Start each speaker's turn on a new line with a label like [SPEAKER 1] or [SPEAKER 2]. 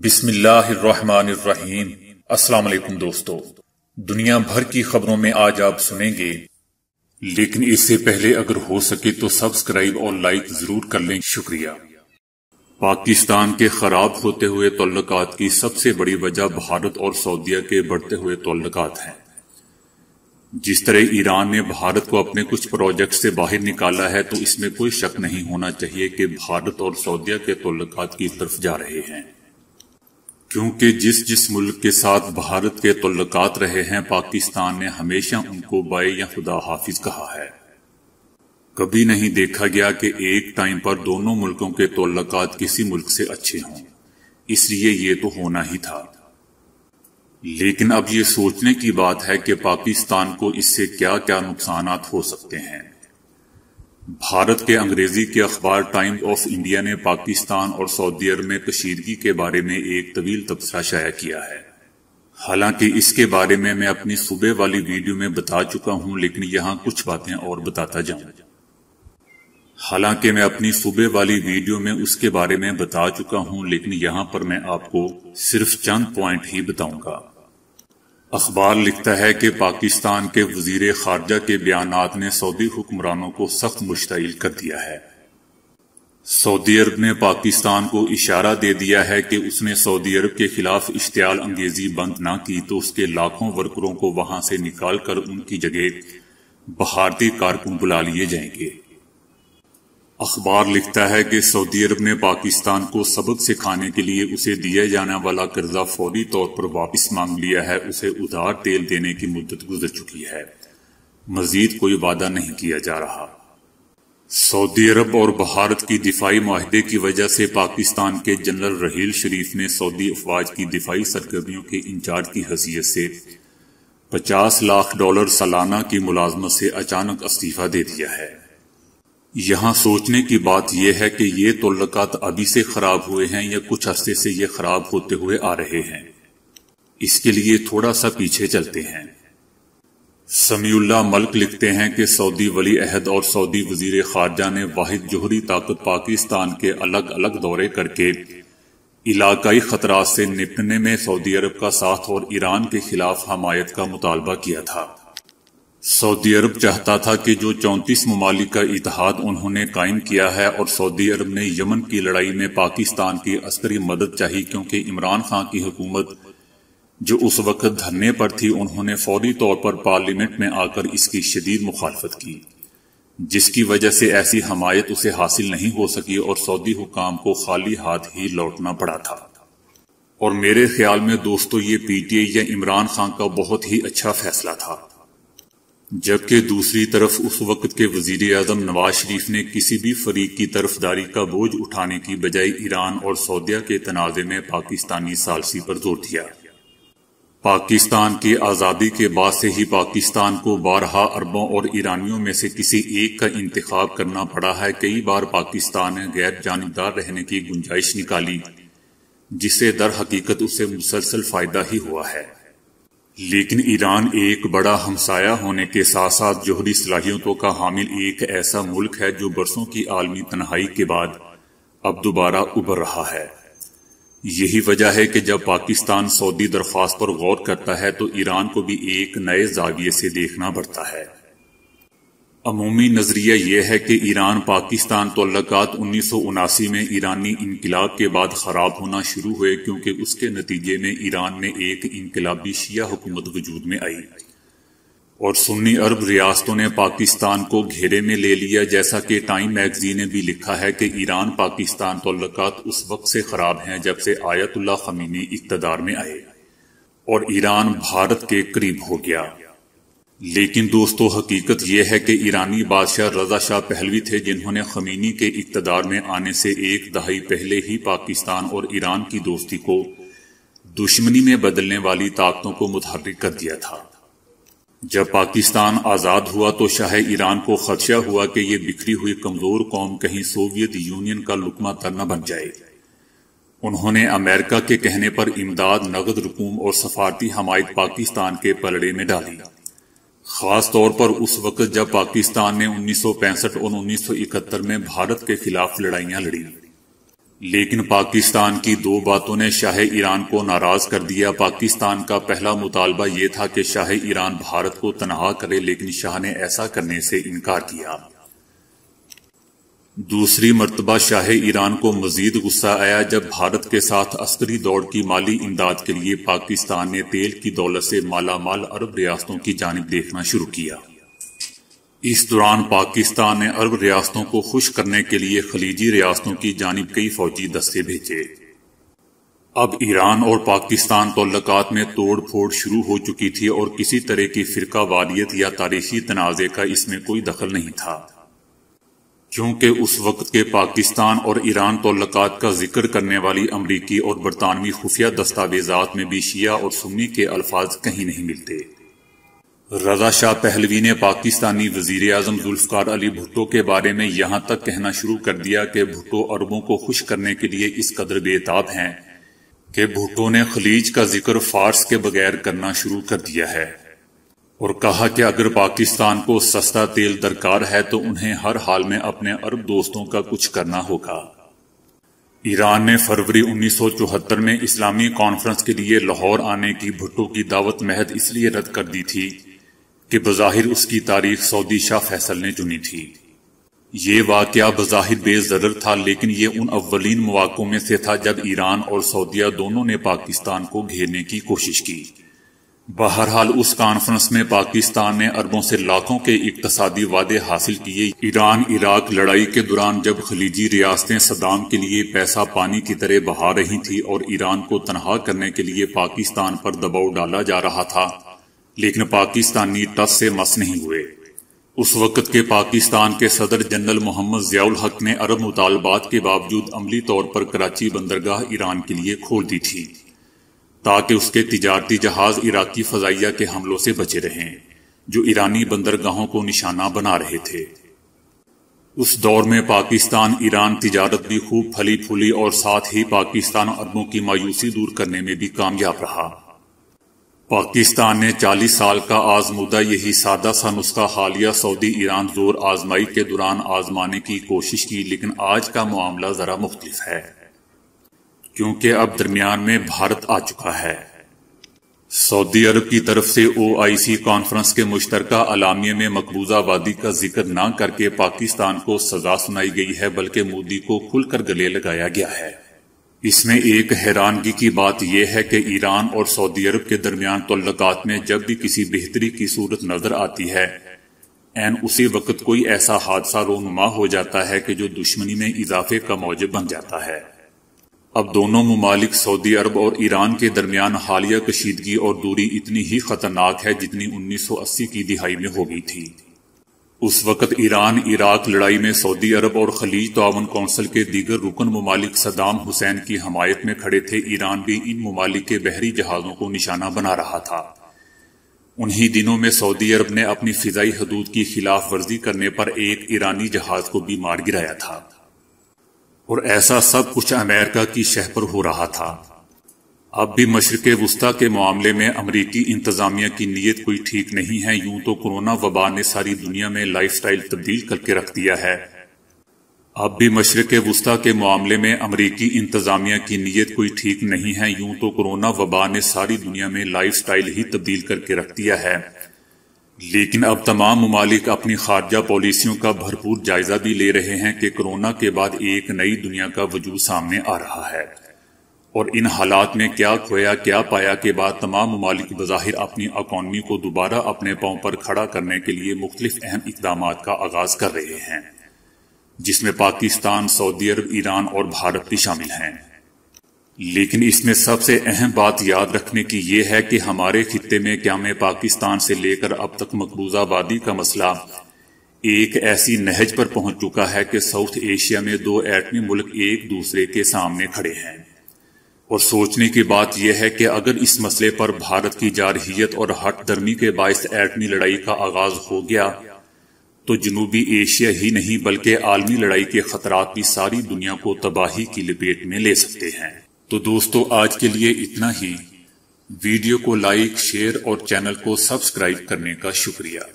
[SPEAKER 1] बिस्मिल्लाहिर्रहमानिर्रहीम अस्सलाम दोस्तों दुनिया भर की खबरों में आज आप सुनेंगे लेकिन इससे पहले अगर हो सके तो सब्सक्राइब और लाइक जरूर कर लें शुक्रिया पाकिस्तान के खराब होते हुए तल्लक की सबसे बड़ी वजह भारत और सऊदीया के बढ़ते हुए तल्लक हैं जिस तरह ईरान ने भारत को अपने कुछ प्रोजेक्ट से बाहर निकाला है तो इसमें कोई शक नहीं होना चाहिए कि भारत और सऊदीया के तल्लक की तरफ जा रहे हैं क्योंकि जिस जिस मुल्क के साथ भारत के तल्लक़ात रहे हैं पाकिस्तान ने हमेशा उनको बाय या खुदा हाफिज कहा है कभी नहीं देखा गया कि एक टाइम पर दोनों मुल्कों के तल्लक़ात किसी मुल्क से अच्छे हों इसलिए ये तो होना ही था लेकिन अब ये सोचने की बात है कि पाकिस्तान को इससे क्या क्या नुकसान हो सकते हैं भारत के अंग्रेजी के अखबार टाइम्स ऑफ इंडिया ने पाकिस्तान और सऊदी अरब में कशीदगी के बारे में एक तवील तबसरा शाया किया है हालांकि इसके बारे में मैं अपनी सुबह वाली वीडियो में बता चुका हूं लेकिन यहां कुछ बातें और बताता जाऊं हालांकि मैं अपनी सुबह वाली वीडियो में उसके बारे में बता चुका हूं लेकिन यहां पर मैं आपको सिर्फ चंद प्वाइंट ही बताऊंगा अखबार लिखता है कि पाकिस्तान के वजीर खारजा के बयान ने सऊदी हुक्मरानों को सख्त मुश्तिल कर दिया है सऊदी अरब ने पाकिस्तान को इशारा दे दिया है कि उसने सऊदी अरब के खिलाफ इश्तियाल अंगेजी बंद ना की तो उसके लाखों वर्करों को वहां से निकाल कर उनकी जगह भारतीय कारकुन बुला लिए जाएंगे अखबार लिखता है कि सऊदी अरब ने पाकिस्तान को सबक सिखाने के लिए उसे दिया जाने वाला कर्जा फौरी तौर पर वापस मांग लिया है उसे उधार तेल देने की मुद्दत गुजर चुकी है मजीद कोई वादा नहीं किया जा रहा सऊदी अरब और भारत की दिफाई माहदे की वजह से पाकिस्तान के जनरल रहील शरीफ ने सऊदी अफवाज की दिफाई सरगर्मियों के इंचार्ज की हैसियत से पचास लाख डॉलर सालाना की मुलाजमत से अचानक इस्तीफा दे दिया है यहाँ सोचने की बात यह है कि ये तल्लकात तो अभी से खराब हुए हैं या कुछ अरसे से ये खराब होते हुए आ रहे हैं इसके लिए थोड़ा सा पीछे चलते हैं समीउल्ला मलक लिखते हैं कि सऊदी वली अहद और सऊदी वजीर खारजा ने वाहिद जोहरी ताकत पाकिस्तान के अलग अलग दौरे करके इलाकाई खतरा से निपटने में सऊदी अरब का साथ और ईरान के खिलाफ हमायत का मुतालबा किया था सऊदी अरब चाहता था कि जो चौंतीस ममालिक का इतिहाद उन्होंने कायम किया है और सऊदी अरब ने यमन की लड़ाई में पाकिस्तान की अस्करी मदद चाहिए क्योंकि इमरान खान की हुकूमत जो उस वक्त धरने पर थी उन्होंने फौरी तौर पर पार्लियामेंट में आकर इसकी शदीद मुखालफत की जिसकी वजह से ऐसी हमायत उसे हासिल नहीं हो सकी और सऊदी हुकाम को खाली हाथ ही लौटना पड़ा था और मेरे ख्याल में दोस्तों ये पीटीए या इमरान खान का बहुत ही अच्छा फैसला था जबकि दूसरी तरफ उस वक्त के वजीर अजम नवाज शरीफ ने किसी भी फरीक की तरफदारी का बोझ उठाने की बजाय ईरान और सऊदिया के तनाजे में पाकिस्तानी सालसी पर जोर दिया पाकिस्तान की आज़ादी के बाद से ही पाकिस्तान को बारहा अरबों और ईरानियों में से किसी एक का इंतखब करना पड़ा है कई बार पाकिस्तान ने गैर जानबदार रहने की गुंजाइश निकाली जिससे दर हकीकत उसे मुसलसल फ़ायदा ही हुआ है लेकिन ईरान एक बड़ा हमसाया होने के साथ साथ जोहरी सलाहियतों तो का हामिल एक ऐसा मुल्क है जो बरसों की आलमी तनहाई के बाद अब दोबारा उभर रहा है यही वजह है कि जब पाकिस्तान सऊदी दरख्वास्त पर गौर करता है तो ईरान को भी एक नए जाविये से देखना पड़ता है अमूमी नज़रिया ये है कि ईरान पाकिस्तान तल्लक़ात तो उन्नीस सौ उनासी में ईरानी इनकलाब के बाद ख़राब होना शुरू हुए क्योंकि उसके नतीजे में ईरान में एक इनकलाबी शिया हुकूमत वजूद में आई और सुन्नी अरब रियासतों ने पाकिस्तान को घेरे में ले लिया जैसा कि टाइम मैगजीन ने भी लिखा है कि ईरान पाकिस्तान तल्लक़ात तो उस वक्त से ख़राब हैं जब से आयतुल्ला खमीनी इकतदार में आए और ईरान भारत के करीब हो गया लेकिन दोस्तों हकीकत यह है कि ईरानी बादशाह रजा शाह पहलवी थे जिन्होंने खमीनी के इकतदार में आने से एक दहाई पहले ही पाकिस्तान और ईरान की दोस्ती को दुश्मनी में बदलने वाली ताकतों को मुतहरक कर दिया था जब पाकिस्तान आज़ाद हुआ तो शाह ईरान को खदशा हुआ कि ये बिखरी हुई कमज़ोर कौम कहीं सोवियत यूनियन का लुकमा तर न बन जाए उन्होंने अमेरिका के कहने पर इमदाद नगद रकूम और सफारती हमायत पाकिस्तान के पलड़े में डाली खास तौर पर उस वक्त जब पाकिस्तान ने 1965 और 1971 में भारत के खिलाफ लड़ाइयां लड़ी लेकिन पाकिस्तान की दो बातों ने शाह ईरान को नाराज कर दिया पाकिस्तान का पहला मुतालबा यह था कि शाह ईरान भारत को तनहा करे लेकिन शाह ने ऐसा करने से इनकार किया दूसरी मरतबा शाह ईरान को मजीद गुस्सा आया जब भारत के साथ अस्करी दौड़ की माली इमदाद के लिए पाकिस्तान ने तेल की दौलत से मालामाल अरब रियासतों की जानब देखना शुरू किया इस दौरान पाकिस्तान ने अरब रियासतों को खुश करने के लिए खलीजी रियासतों की जानब कई फौजी दस्ते भेजे अब ईरान और पाकिस्तान तल्लक में तोड़ फोड़ शुरू हो चुकी थी और किसी तरह की फिरका वालियत या तारीखी तनाज़े का इसमें कोई दखल नहीं था क्योंकि उस वक्त के पाकिस्तान और ईरान तोलक़ात का जिक्र करने वाली अमरीकी और बरतानवी खुफिया दस्तावेजात में भी शिया और सुन्नी के अल्फाज कहीं नहीं मिलते रजा शाह पहलवी ने पाकिस्तानी वजीर अजम जुल्फकार अली भुट्टो के बारे में यहां तक कहना शुरू कर दिया कि भुट्टो अरबों को खुश करने के लिए इस कदर बेताब हैं कि भुट्टो ने खलीज का जिक्र फारस के बगैर करना शुरू कर दिया है और कहा कि अगर पाकिस्तान को सस्ता तेल दरकार है तो उन्हें हर हाल में अपने अरब दोस्तों का कुछ करना होगा ईरान ने फरवरी 1974 में इस्लामी कॉन्फ्रेंस के लिए लाहौर आने की भुट्टो की दावत महद इसलिए रद्द कर दी थी कि बज़ाहिर उसकी तारीख सऊदी शाह फैसल ने चुनी थी ये वाक़ बज़ाहिर बेजर था लेकिन ये उन अव्वलिन मौाकों में से था जब ईरान और सऊदिया दोनों ने पाकिस्तान को घेरने की कोशिश की बहरहाल उस कॉन्फ्रेंस में पाकिस्तान ने अरबों से लाखों के इकतसादी वादे हासिल किए ईरान इराक लड़ाई के दौरान जब खलीजी रियासतें सदाम के लिए पैसा पानी की तरह बहा रही थी और ईरान को तनहा करने के लिए पाकिस्तान पर दबाव डाला जा रहा था लेकिन पाकिस्तानी टस से मस नहीं हुए उस वक्त के पाकिस्तान के सदर जनरल मोहम्मद जयाउल हक ने अरब मुतालबात के बावजूद अमली तौर पर कराची बंदरगाह ईरान के लिए खोल दी थी ताकि उसके तजारती जहाज इराकी फजाइया के हमलों से बचे रहें जो ईरानी बंदरगाहों को निशाना बना रहे थे उस दौर में पाकिस्तान ईरान तजारत भी खूब फली फूली और साथ ही पाकिस्तान अरबों की मायूसी दूर करने में भी कामयाब रहा पाकिस्तान ने 40 साल का आजमुदा यही सादा सा नुस्खा हालिया सऊदी ईरान जोर आजमाई के दौरान आजमाने की कोशिश की लेकिन आज का मामला जरा मुख्तफ है क्योंकि अब दरमियान में भारत आ चुका है सऊदी अरब की तरफ से ओआईसी कॉन्फ्रेंस के मुश्तर अलामिया में मकबूजा वादी का जिक्र न करके पाकिस्तान को सजा सुनाई गई है बल्कि मोदी को खुलकर गले लगाया गया है इसमें एक हैरानगी की बात यह है कि ईरान और सऊदी अरब के दरमियान तल्लक में जब भी किसी बेहतरी की सूरत नजर आती है एन उसी वक्त कोई ऐसा हादसा रोनुमा हो जाता है कि जो दुश्मनी में इजाफे का मौजब बन जाता है अब दोनों ममालिक सऊदी अरब और ईरान के दरमियान हालिया कशीदगी और दूरी इतनी ही खतरनाक है जितनी 1980 की दिहाई में हो गई थी उस वक्त ईरान इराक लड़ाई में सऊदी अरब और खलीज तावन कौंसिल के दीगर रुकन ममालिक सदाम हुसैन की हमायत में खड़े थे ईरान भी इन ममालिक के बहरी जहाज़ों को निशाना बना रहा था उन्हीं दिनों में सऊदी अरब ने अपनी फिजाई हदूद की खिलाफ वर्जी करने पर एक ईरानी जहाज को भी मार गिराया था और ऐसा सब कुछ अमेरिका की शह पर हो रहा था अब भी मशरक वस्ती के मामले में अमरीकी इंतजामिया की नीयत कोई ठीक नहीं है यूं तो कोरोना वबा ने सारी दुनिया में लाइफ स्टाइल तब्दील करके रख दिया है अब भी मशरक वस्ती के मामले में अमरीकी इंतजामिया की नीयत कोई ठीक नहीं है यूं तो कोरोना वबा ने सारी दुनिया में लाइफ स्टाइल ही तब्दील करके रख दिया है लेकिन अब तमाम ममालिक अपनी खारजा पॉलिसियों का भरपूर जायजा भी ले रहे हैं कि कोरोना के बाद एक नई दुनिया का वजूद सामने आ रहा है और इन हालात में क्या खोया क्या पाया के बाद तमाम ममालिक बज़ाहिर अपनी अकॉनमी को दोबारा अपने पाँव पर खड़ा करने के लिए मुख्तलिफ अहम इकदाम का आगाज़ कर रहे हैं जिसमें पाकिस्तान सऊदी अरब ईरान और भारत भी शामिल हैं लेकिन इसमें सबसे अहम बात याद रखने की यह है कि हमारे खत्े में क्याम पाकिस्तान से लेकर अब तक मकबूजा का मसला एक ऐसी नहज पर पहुंच चुका है कि साउथ एशिया में दो एटमी मुल्क एक दूसरे के सामने खड़े हैं और सोचने की बात यह है कि अगर इस मसले पर भारत की जारहीत और हट दर्मी के बायस एटमी लड़ाई का आगाज हो गया तो जनूबी एशिया ही नहीं बल्कि आलमी लड़ाई के खतरा भी सारी दुनिया को तबाही की लपेट में ले सकते हैं तो दोस्तों आज के लिए इतना ही वीडियो को लाइक शेयर और चैनल को सब्सक्राइब करने का शुक्रिया